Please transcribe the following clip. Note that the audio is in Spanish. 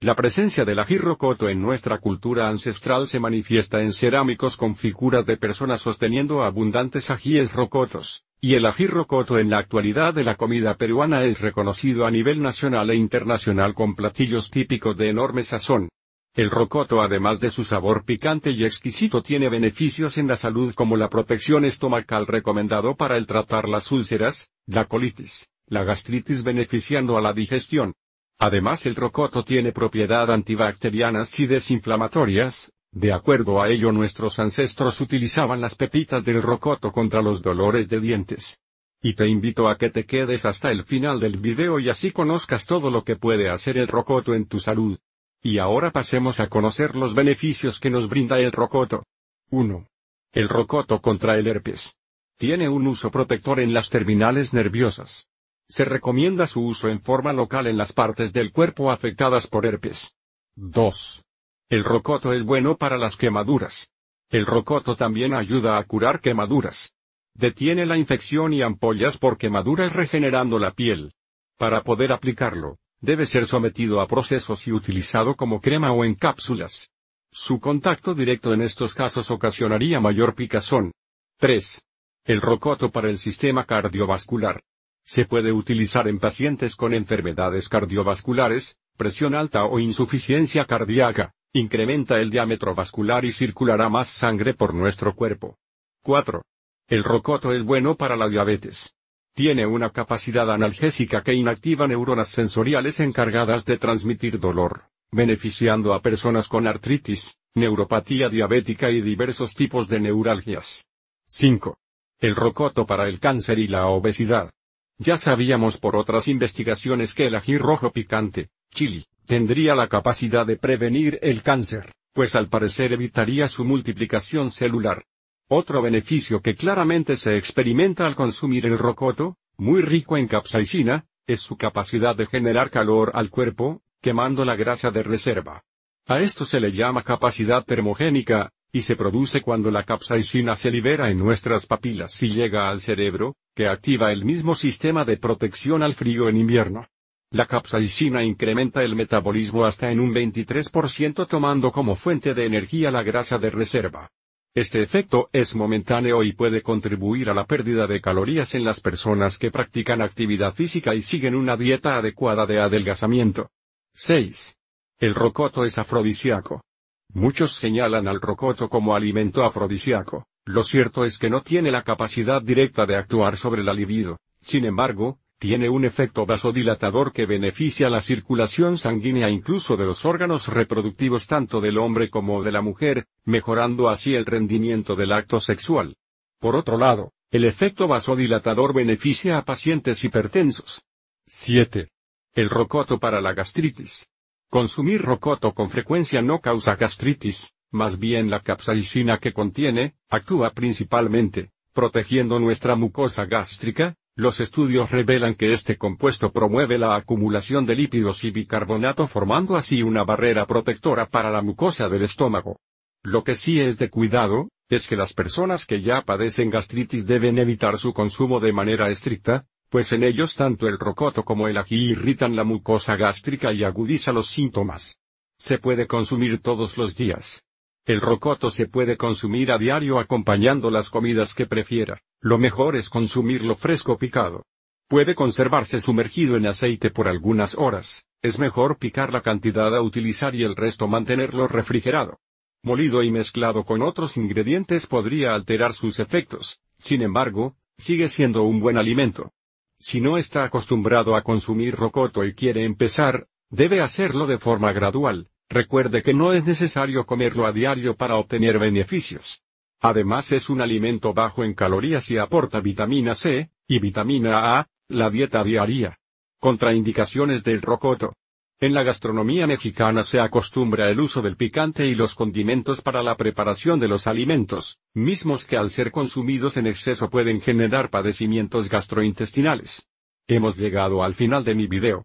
La presencia del rocoto en nuestra cultura ancestral se manifiesta en cerámicos con figuras de personas sosteniendo abundantes ajíes rocotos, y el ají rocoto en la actualidad de la comida peruana es reconocido a nivel nacional e internacional con platillos típicos de enorme sazón. El rocoto además de su sabor picante y exquisito tiene beneficios en la salud como la protección estomacal recomendado para el tratar las úlceras, la colitis, la gastritis beneficiando a la digestión, Además el rocoto tiene propiedad antibacterianas y desinflamatorias, de acuerdo a ello nuestros ancestros utilizaban las pepitas del rocoto contra los dolores de dientes. Y te invito a que te quedes hasta el final del video y así conozcas todo lo que puede hacer el rocoto en tu salud. Y ahora pasemos a conocer los beneficios que nos brinda el rocoto. 1. El rocoto contra el herpes. Tiene un uso protector en las terminales nerviosas. Se recomienda su uso en forma local en las partes del cuerpo afectadas por herpes. 2. El rocoto es bueno para las quemaduras. El rocoto también ayuda a curar quemaduras. Detiene la infección y ampollas por quemaduras regenerando la piel. Para poder aplicarlo, debe ser sometido a procesos y utilizado como crema o en cápsulas. Su contacto directo en estos casos ocasionaría mayor picazón. 3. El rocoto para el sistema cardiovascular. Se puede utilizar en pacientes con enfermedades cardiovasculares, presión alta o insuficiencia cardíaca, incrementa el diámetro vascular y circulará más sangre por nuestro cuerpo. 4. El rocoto es bueno para la diabetes. Tiene una capacidad analgésica que inactiva neuronas sensoriales encargadas de transmitir dolor, beneficiando a personas con artritis, neuropatía diabética y diversos tipos de neuralgias. 5. El rocoto para el cáncer y la obesidad. Ya sabíamos por otras investigaciones que el ají rojo picante, chili, tendría la capacidad de prevenir el cáncer, pues al parecer evitaría su multiplicación celular. Otro beneficio que claramente se experimenta al consumir el rocoto, muy rico en capsaicina, es su capacidad de generar calor al cuerpo, quemando la grasa de reserva. A esto se le llama capacidad termogénica, y se produce cuando la capsaicina se libera en nuestras papilas y llega al cerebro, que activa el mismo sistema de protección al frío en invierno. La capsaicina incrementa el metabolismo hasta en un 23% tomando como fuente de energía la grasa de reserva. Este efecto es momentáneo y puede contribuir a la pérdida de calorías en las personas que practican actividad física y siguen una dieta adecuada de adelgazamiento. 6. El rocoto es afrodisíaco. Muchos señalan al rocoto como alimento afrodisíaco, lo cierto es que no tiene la capacidad directa de actuar sobre la libido, sin embargo, tiene un efecto vasodilatador que beneficia la circulación sanguínea incluso de los órganos reproductivos tanto del hombre como de la mujer, mejorando así el rendimiento del acto sexual. Por otro lado, el efecto vasodilatador beneficia a pacientes hipertensos. 7. El rocoto para la gastritis. Consumir rocoto con frecuencia no causa gastritis, más bien la capsaicina que contiene, actúa principalmente, protegiendo nuestra mucosa gástrica, los estudios revelan que este compuesto promueve la acumulación de lípidos y bicarbonato formando así una barrera protectora para la mucosa del estómago. Lo que sí es de cuidado, es que las personas que ya padecen gastritis deben evitar su consumo de manera estricta, pues en ellos tanto el rocoto como el ají irritan la mucosa gástrica y agudiza los síntomas. Se puede consumir todos los días, el rocoto se puede consumir a diario acompañando las comidas que prefiera. Lo mejor es consumirlo fresco picado. Puede conservarse sumergido en aceite por algunas horas. Es mejor picar la cantidad a utilizar y el resto mantenerlo refrigerado. Molido y mezclado con otros ingredientes podría alterar sus efectos. Sin embargo, sigue siendo un buen alimento. Si no está acostumbrado a consumir rocoto y quiere empezar, debe hacerlo de forma gradual, Recuerde que no es necesario comerlo a diario para obtener beneficios. Además es un alimento bajo en calorías y aporta vitamina C, y vitamina A, la dieta diaria. Contraindicaciones del rocoto. En la gastronomía mexicana se acostumbra el uso del picante y los condimentos para la preparación de los alimentos, mismos que al ser consumidos en exceso pueden generar padecimientos gastrointestinales. Hemos llegado al final de mi video.